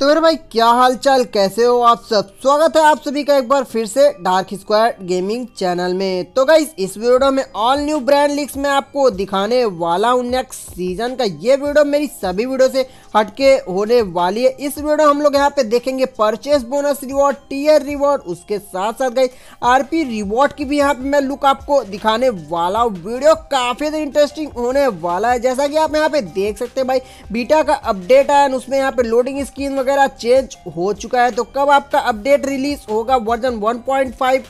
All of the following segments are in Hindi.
तो मेरे भाई क्या हाल चाल कैसे हो आप सब स्वागत है आप सभी का एक बार फिर से डार्क स्क्वायर गेमिंग चैनल में तो गाइस इस वीडियो में ऑल न्यू ब्रांड लिस्ट में आपको दिखाने वाला हूँ नेक्स्ट सीजन का ये वीडियो मेरी सभी वीडियो से हटके होने वाली है इस वीडियो हम लोग यहाँ पे देखेंगे purchase bonus reward tier reward उसके साथ साथ गई आरपी रिवॉर्ड की भी यहाँ पे मैं लुक आपको दिखाने वाला हूँ वीडियो काफी इंटरेस्टिंग होने वाला है जैसा कि आप यहाँ पे देख सकते हैं भाई बीटा का अपडेट आया उसमें यहाँ पे लोडिंग स्क्रीन वगैरह चेंज हो चुका है तो कब आपका अपडेट रिलीज होगा वर्जन वन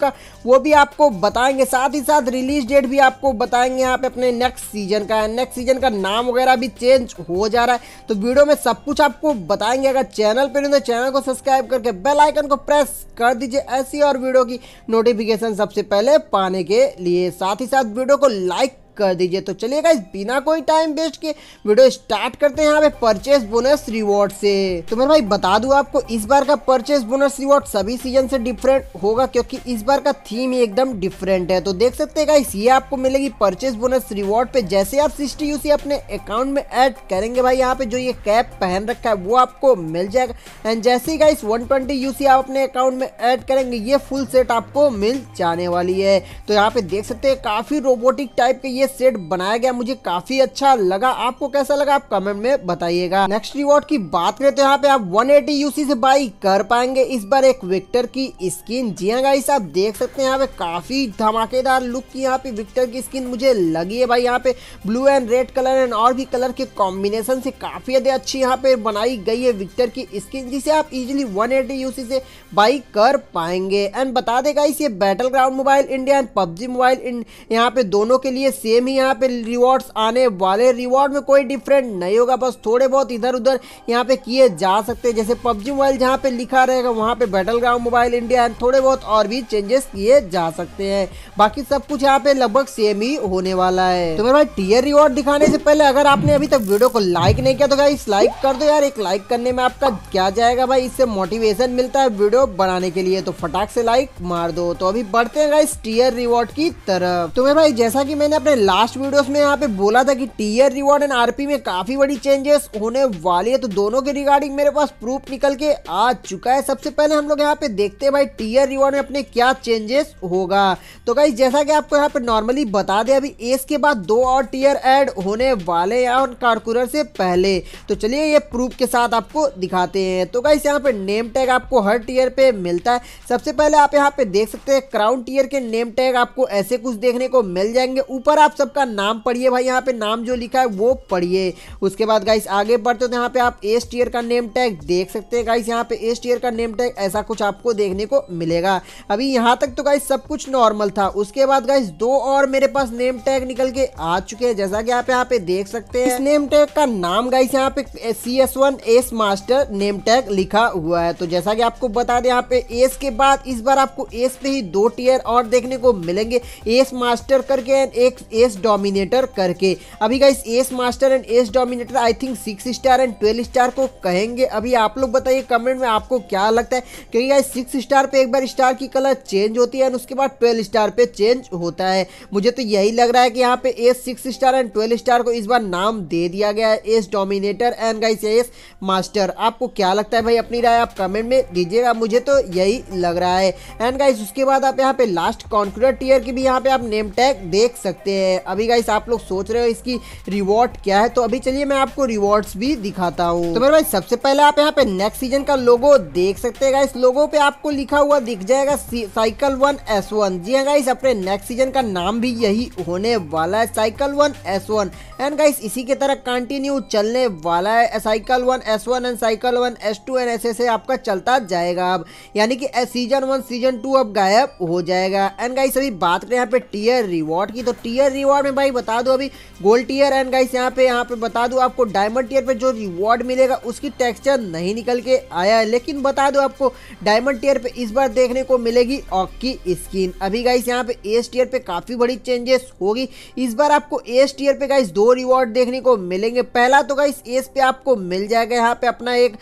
का वो भी आपको बताएंगे साथ ही साथ रिलीज डेट भी आपको बताएंगे यहाँ पे अपने नेक्स्ट सीजन का है नेक्स्ट सीजन का नाम वगैरह भी चेंज हो जा रहा है तो वीडियो में सब कुछ आपको बताएंगे अगर चैनल पर तो चैनल को सब्सक्राइब करके बेल आइकन को प्रेस कर दीजिए ऐसी और वीडियो की नोटिफिकेशन सबसे पहले पाने के लिए साथ ही साथ वीडियो को लाइक कर दीजिए तो चलिए इस बिना कोई टाइम वेस्ट के वीडियो स्टार्ट करते हैं यहाँ परचेस बोनस रिवॉर्ड से तो मेरे भाई बता दू आपको इस बार का परचेस बोनस रिवॉर्ड सभी सीजन से डिफरेंट होगा क्योंकि इस बार का थीम ही एकदम डिफरेंट है तो देख सकते हैं गाइस ये आपको मिलेगी परचेस बोनस रिवॉर्ड पे जैसे आप सिक्सटी यूसी अपने अकाउंट में ऐड करेंगे भाई यहाँ पे जो ये कैप पहन रखा है वो आपको मिल जाएगा एंड जैसे ही गाइस वन ट्वेंटी यूसी आप अपने अकाउंट में ऐड करेंगे ये फुल सेट आपको मिल जाने वाली है तो यहाँ पे देख सकते हैं काफी रोबोटिक टाइप के ये सेट बनाया गया मुझे काफी अच्छा लगा आपको कैसा लगा आप कमेंट में बताइएगा नेक्स्ट रिवॉर्ड की बात करें तो यहाँ पे आप 180 एटी यूसी से बाई कर पाएंगे इस बार एक विक्टर की स्किन जी हाँ गाइस आप देख सकते हैं यहाँ पे काफी धमाकेदार लुक की यहाँ पे विक्टर की स्किन मुझे लगी है भाई यहाँ पे blue and red colour and और भी कलर के कॉम्बिनेशन से काफी ज्यादा अच्छी यहाँ पे बनाई गई है विक्टर की स्किन जिसे आप इजिली वन यूसी से बाई कर पाएंगे एंड बता देगा इस ये battle ground mobile India and PUBG mobile यहाँ पे दोनों के लिए सेम सेम ही यहाँ पे रिवॉर्ड्स आने वाले रिवॉर्ड में कोई डिफरेंट नहीं होगा बस थोड़े बहुत इधर उधर यहाँ पे किए जा सकते हैं जैसे पबजी मोबाइल जहाँ पे लिखा रहेगा वहाँ पे battle ground mobile India and थोड़े बहुत और भी चेंजेस किए जा सकते हैं बाकी सब कुछ यहाँ पे लगभग सेम ही होने वाला है तो मेरे भाई टीयर रिवॉर्ड दिखाने से पहले अगर आपने अभी तक वीडियो को लाइक नहीं किया तो भाई लाइक कर दो यार एक लाइक करने में आपका क्या जाएगा भाई इससे मोटिवेशन मिलता है वीडियो बनाने के लिए तो फटाक से लाइक मार दो तो अभी बढ़ते हैं इस टीयर रिवॉर्ड की तरफ तो मेरे भाई जैसा कि मैंने अपने लास्ट वीडियोस में यहाँ पे बोला था कि टीयर रिवॉर्ड एंड आरपी में काफी बड़ी चेंजेस होने वाली है तो दोनों के रिगार्डिंग मेरे पास प्रूफ निकल के आ चुका है सबसे पहले हम लोग यहाँ पे देखते हैं भाई टीयर रिवॉर्ड में अपने क्या चेंजेस होगा तो भाई जैसा कि आपको यहाँ पे नॉर्मली बता दें अभी एस के बाद दो और टीयर एड होने वाले हैं कारकुलर से पहले तो चलिए ये प्रूफ के साथ आपको दिखाते हैं तो गाइस यहाँ पे नेम टैग आपको हर टीयर पे मिलता है सबसे पहले आप यहाँ पे देख सकते हैं क्राउन टीयर के नेम टैग आपको ऐसे कुछ देखने को मिल जाएंगे ऊपर आप सबका नाम पढ़िए भाई यहाँ पे नाम जो लिखा है वो पढ़िए उसके बाद गाइस आगे बढ़ते हो तो यहाँ पे आप एस टीयर का नेम टैग देख सकते हैं गाइस यहाँ पे एस टीयर का नेम टैग ऐसा कुछ आपको देखने को मिलेगा अभी यहाँ तक तो गाइस सब कुछ नॉर्मल था उसके बाद गाइस दो और मेरे पास नेम टैग निकल के आ चुके हैं जैसा कि आप यहाँ पे देख सकते हैं नेम टैग का नाम गाइस यहाँ पे C S one ace master name tag लिखा हुआ है तो जैसा कि आपको बता दें यहाँ पे एस के बाद इस बार आपको एस पे ही दो टीयर और देखने को मिलेंगे एस मास्टर करके एक एस डोमिनेटर करके अभी guys ace master and ace dominator I think six star and twelve star को कहेंगे अभी आप लोग बताइए कमेंट में आपको क्या लगता है क्योंकि गाइस सिक्स स्टार पे एक बार स्टार की कलर चेंज होती है एंड उसके बाद ट्वेल्व स्टार पे चेंज होता है मुझे तो यही लग रहा है कि यहाँ पे ace six star and twelve star को इस बार नाम दे दिया गया है ace dominator and guys ace master आपको क्या लगता है भाई अपनी राय आप कमेंट में दीजिएगा मुझे तो यही लग रहा है एंड गाइस उसके बाद आप यहाँ पे लास्ट कॉन्क्रीट टीयर की भी यहाँ पे आप नेम टैग देख सकते हैं हैं अभी गाइस आप लोग सोच रहे हो इसकी रिवॉर्ड क्या है तो अभी चलिए मैं आपको रिवॉर्ड्स भी दिखाता हूँ तो मेरे भाई सबसे पहले आप यहाँ पे नेक्स्ट सीजन का लोगो देख सकते हैं गाइस लोगो पे आपको लिखा हुआ दिख जाएगा साइकिल वन एस वन जी हाँ गाइस अपने नेक्स्ट सीजन का नाम भी यही होने वाला है cycle one S one and guys इसी के तरह कंटिन्यू चलने वाला है cycle one S one and cycle one S two and ऐसे ऐसे आपका चलता जाएगा अब यानी कि सीजन वन सीजन टू अब गायब हो जाएगा एंड गाइस अभी बात करें यहाँ पे टीयर रिवॉर्ड की तो टीयर रिवॉर्ड में भाई बता दूँ अभी गोल्ड टीयर एंड गाइस यहाँ पे यहाँ पे बता दूँ आपको डायमंड टीयर पे जो रिवॉर्ड मिलेगा उसकी टेक्सचर नहीं निकल के आया है लेकिन बता दूँ आपको डायमंड टीयर पे इस बार देखने को मिलेगी ऑक की स्किन अभी गाइस यहाँ पे एस टीयर पे काफ़ी बड़ी चेंजेस होगी इस बार आपको एस टीयर पे गाइस दो रिवॉर्ड देखने को मिलेंगे पहला तो गाइस एस पे आपको मिल जाएगा यहाँ पे अपना एक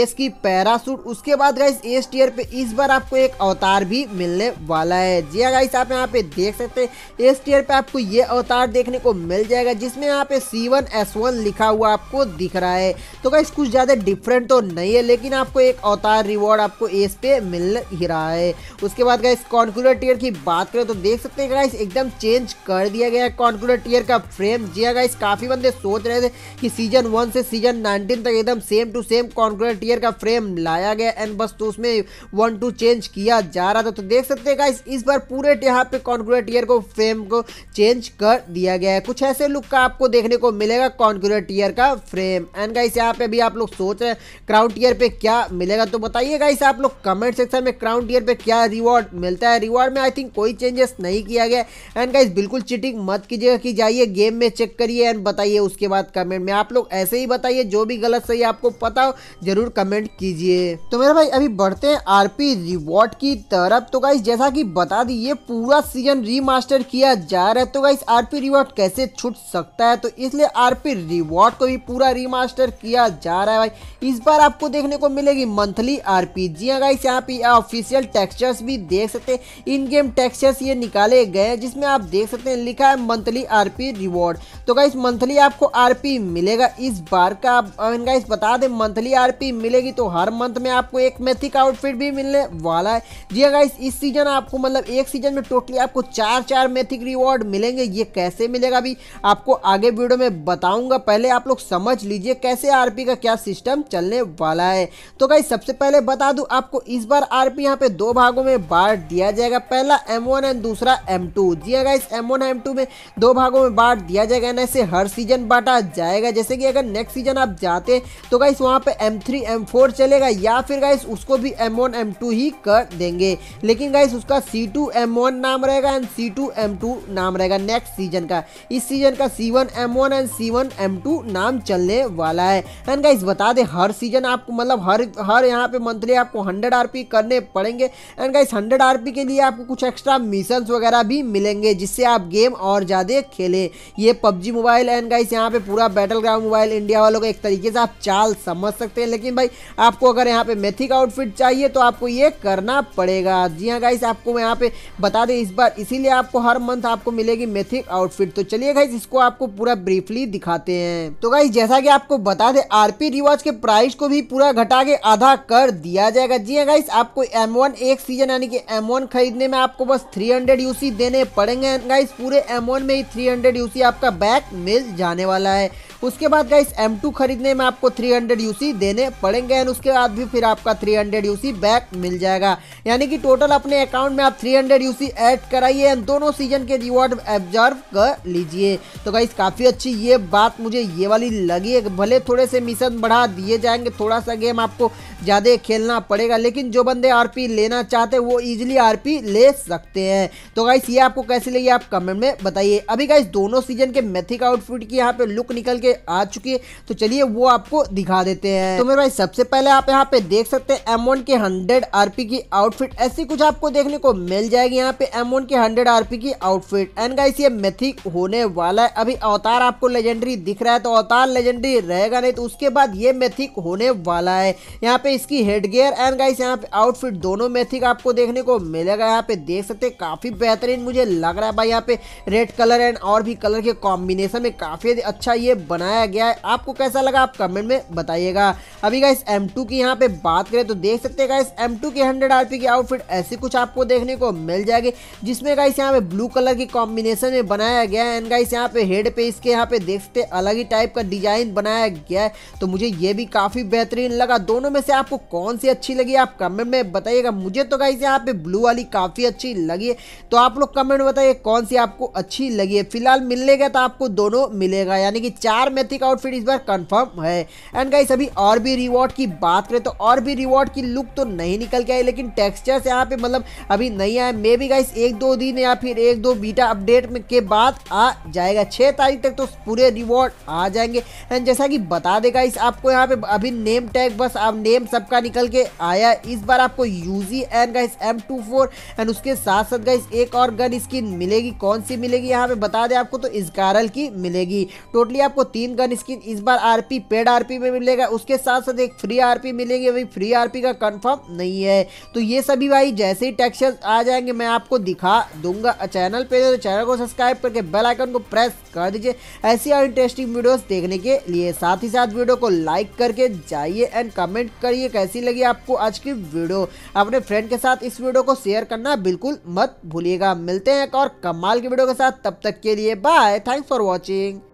एस की पैरासूट उसके बाद गाइस एस टीयर पे इस बार आपको एक अवतार भी मिलने वाला है जी गाइस हाँ आप यहाँ पे देख सकते हैं एस टीयर पे आपको आपको ये अवतार देखने को मिल जाएगा जिसमें यहाँ पे सी वन लिखा हुआ आपको दिख रहा है तो गाइस कुछ ज़्यादा डिफरेंट तो नहीं है लेकिन आपको एक अवतार रिवॉर्ड आपको एस पे मिल ही रहा है उसके बाद गाइस कॉन्कुलर टीयर की बात करें तो देख सकते हैं गाइस एकदम चेंज कर दिया गया है कॉन्कुलर टीयर का फ्रेम जी गाइस हाँ काफ़ी बंदे सोच रहे थे कि सीजन वन से सीजन नाइनटीन तक एकदम same to same conqueror tier का फ्रेम लाया गया एंड बस तो उसमें वन टू चेंज किया जा रहा था तो देख सकते हैं गाइस इस बार पूरे यहाँ पे कॉन्कुलर टीयर को फ्रेम को चेंज चेंज कर दिया गया है कुछ ऐसे लुक का आपको देखने को मिलेगा कॉन्क्यूलर टीयर का फ्रेम एंड गाइस यहाँ पे भी आप लोग सोच रहे हैं क्राउन टीयर पे क्या मिलेगा तो बताइए गाइस आप लोग कमेंट सेक्शन में क्राउन टीयर पे क्या रिवॉर्ड मिलता है रिवॉर्ड में आई थिंक कोई चेंजेस नहीं किया गया एंड गाइस बिल्कुल चिटिंग मत कीजिएगा कि जाइए गेम में चेक करिए एंड बताइए उसके बाद कमेंट में आप लोग ऐसे ही बताइए जो भी गलत सही आपको पता हो जरूर कमेंट कीजिए तो मेरा भाई अभी बढ़ते हैं आरपी रिवॉर्ड की तरफ तो गाइस जैसा कि बता दी ये पूरा सीजन रीमास्टर किया जा रहा है तो तो गाइस आरपी रिवॉर्ड कैसे छूट सकता है तो इसलिए आरपी रिवॉर्ड को भी पूरा रिमास्टर किया जा रहा है भाई इस बार आपको देखने को मिलेगी मंथली आरपी जी हाँ गाइस यहाँ पे ऑफिशियल टेक्सचर्स भी देख सकते हैं इन गेम टेक्सचर्स ये निकाले गए हैं जिसमें आप देख सकते हैं लिखा है मंथली आरपी रिवॉर्ड तो गाइस मंथली आपको आरपी मिलेगा इस बार का गाइस बता दें मंथली आरपी मिलेगी तो हर मंथ में आपको एक मैथिक आउटफिट भी मिलने वाला है जी हाँ गाइस इस सीजन आपको मतलब एक सीजन में टोटली आपको चार चार मैथिक रिवॉर्ड मिलेंगे ये कैसे मिलेगा भी आपको आगे वीडियो में बताऊंगा पहले आप लोग समझ लीजिए कैसे आरपी का क्या सिस्टम चलने वाला है तो भाई सबसे पहले बता दूं आपको इस बार आरपी यहाँ पे दो भागों में बांट दिया जाएगा पहला एम एंड दूसरा एम जी हाँ इस एम वन में दो भागों में बांट दिया जाएगा ना इसे हर सीजन बांटा जाएगा जैसे कि अगर नेक्स्ट सीजन आप जाते तो गाइस वहाँ पर एम थ्री चलेगा या फिर गाइस उसको भी M1 M2 ही कर देंगे लेकिन गाइस उसका C2 M1 नाम रहेगा एंड C2 M2 नाम रहेगा जाएगा नेक्स्ट सीजन का इस सीजन का C one M one and C one M two नाम चलने वाला है एंड गाइज बता दें हर सीजन आपको मतलब हर हर यहाँ पे मंथली आपको हंड्रेड आर पी करने पड़ेंगे and guys hundred R P के लिए आपको कुछ एक्स्ट्रा मिशन वगैरह भी मिलेंगे जिससे आप गेम और ज़्यादा खेलें ये पबजी मोबाइल एंड गाइस यहाँ पे पूरा बैटल ग्राउंड मोबाइल इंडिया वालों का एक तरीके से आप चाल समझ सकते हैं लेकिन भाई आपको अगर यहाँ पे मेथिक आउटफिट चाहिए तो आपको ये करना पड़ेगा जी हाँ गाइस आपको यहाँ पे बता दें इस बार इसीलिए आपको हर मंथ आपको मिलेगी मिलेगी मिथिक आउटफिट तो चलिए गाइज इसको आपको पूरा ब्रीफली दिखाते हैं तो गाइज जैसा कि आपको बता दे आरपी रिवाज के प्राइस को भी पूरा घटा के आधा कर दिया जाएगा जी गाइस हाँ आपको एम वन एक सीजन यानी कि एम वन खरीदने में आपको बस थ्री हंड्रेड यूसी देने पड़ेंगे गाइस पूरे एम वन में ही थ्री हंड्रेड यूसी आपका बैक मिल जाने वाला है उसके बाद गाइस एम खरीदने में आपको थ्री हंड्रेड देने पड़ेंगे एंड उसके बाद भी फिर आपका थ्री हंड्रेड बैक मिल जाएगा यानी कि टोटल अपने अकाउंट में आप थ्री हंड्रेड ऐड कराइए एंड दोनों सीजन के रिवॉर्ड एब्जर्व कर लीजिए तो गाइस काफ़ी अच्छी ये बात मुझे ये वाली लगी है भले थोड़े से मिशन बढ़ा दिए जाएंगे थोड़ा सा गेम आपको ज़्यादा खेलना पड़ेगा लेकिन जो बंदे आरपी लेना चाहते हैं वो इजीली आरपी ले सकते हैं तो गाइस ये आपको कैसे लगी आप कमेंट में बताइए अभी गाइस दोनों सीजन के मेथिक आउटफिट की यहाँ पे लुक निकल के के आ चुकी है तो चलिए वो आपको दिखा देते हैं तो मेरे भाई सबसे पहले आप यहाँ पे देख सकते हैं एमोन के हंड्रेड आरपी की आउटफिट ऐसी कुछ आपको देखने को मिल जाएगी यहाँ पे एमोन के हंड्रेड आरपी की आउटफिट एंड गाइस ये मेथिक होने वाला है अभी अवतार आपको लेजेंडरी दिख रहा है तो अवतार लेजेंडरी रहेगा नहीं तो उसके बाद ये मेथिक होने वाला है यहाँ पे इसकी हेड गियर एंड गाइस यहाँ पे आउटफिट दोनों मेथिक आपको देखने को मिलेगा यहाँ पे देख सकते काफी बेहतरीन मुझे लग रहा है भाई यहाँ पे रेड कलर एंड और भी कलर के कॉम्बिनेशन में काफी अच्छा ये बना बनाया गया है आपको कैसा लगा आप कमेंट में बताइएगा अभी गाइस एम टू की यहाँ पे बात करें तो देख सकते हैं गाइस एम टू की हंड्रेड आर की आउटफिट ऐसी कुछ आपको देखने को मिल जाएगी जिसमें गाइस यहाँ पे ब्लू कलर की कॉम्बिनेशन में बनाया गया है एंड गाइस यहाँ पे हेड पे इसके यहाँ पे देख सकते अलग ही टाइप का डिजाइन बनाया गया है तो मुझे ये भी काफी बेहतरीन लगा दोनों में से आपको कौन सी अच्छी लगी आप कमेंट में बताइएगा मुझे तो गाइस यहाँ पे ब्लू वाली काफी अच्छी लगी तो आप लोग कमेंट बताइए कौन सी आपको अच्छी लगी है फिलहाल मिलने गया तो आपको दोनों मिलेगा यानी कि चार और मैथिक आउटफिट इस बार कंफर्म है एंड गाइस अभी और भी रिवॉर्ड की बात करें तो और भी रिवॉर्ड की लुक तो नहीं निकल के आई लेकिन टेक्सचर्स यहाँ पे मतलब अभी नहीं आए मे भी गाइस एक दो दिन या फिर एक दो बीटा अपडेट के बाद आ जाएगा छः तारीख तक तो पूरे रिवॉर्ड आ जाएंगे एंड जैसा कि बता देगा इस आपको यहाँ पे अभी नेम टैग बस आप नेम सबका निकल के आया इस बार आपको यूजी and guys M two four and उसके साथ साथ गाइस एक और गन स्किन मिलेगी कौन सी मिलेगी यहाँ पे बता दे आपको तो इस इसकारल की मिलेगी टोटली आपको तीन गन स्किन इस बार आरपी पेड आरपी में मिलेगा उसके साथ साथ एक फ्री आरपी मिलेगी वही फ्री आरपी का कंफर्म नहीं है तो ये सभी भाई जैसे ही टेक्सचर आ जाएंगे मैं आपको दिखा दूंगा चैनल पे तो चैनल को सब्सक्राइब करके बेल आइकन को प्रेस कर दीजिए ऐसी और इंटरेस्टिंग वीडियोस देखने के लिए साथ ही साथ वीडियो को लाइक करके जाइए एंड कमेंट करिए कैसी लगी आपको आज की वीडियो अपने फ्रेंड के साथ इस वीडियो को शेयर करना बिल्कुल मत भूलिएगा मिलते हैं एक और कमाल की वीडियो के साथ तब तक के लिए बाय थैंक्स फॉर वॉचिंग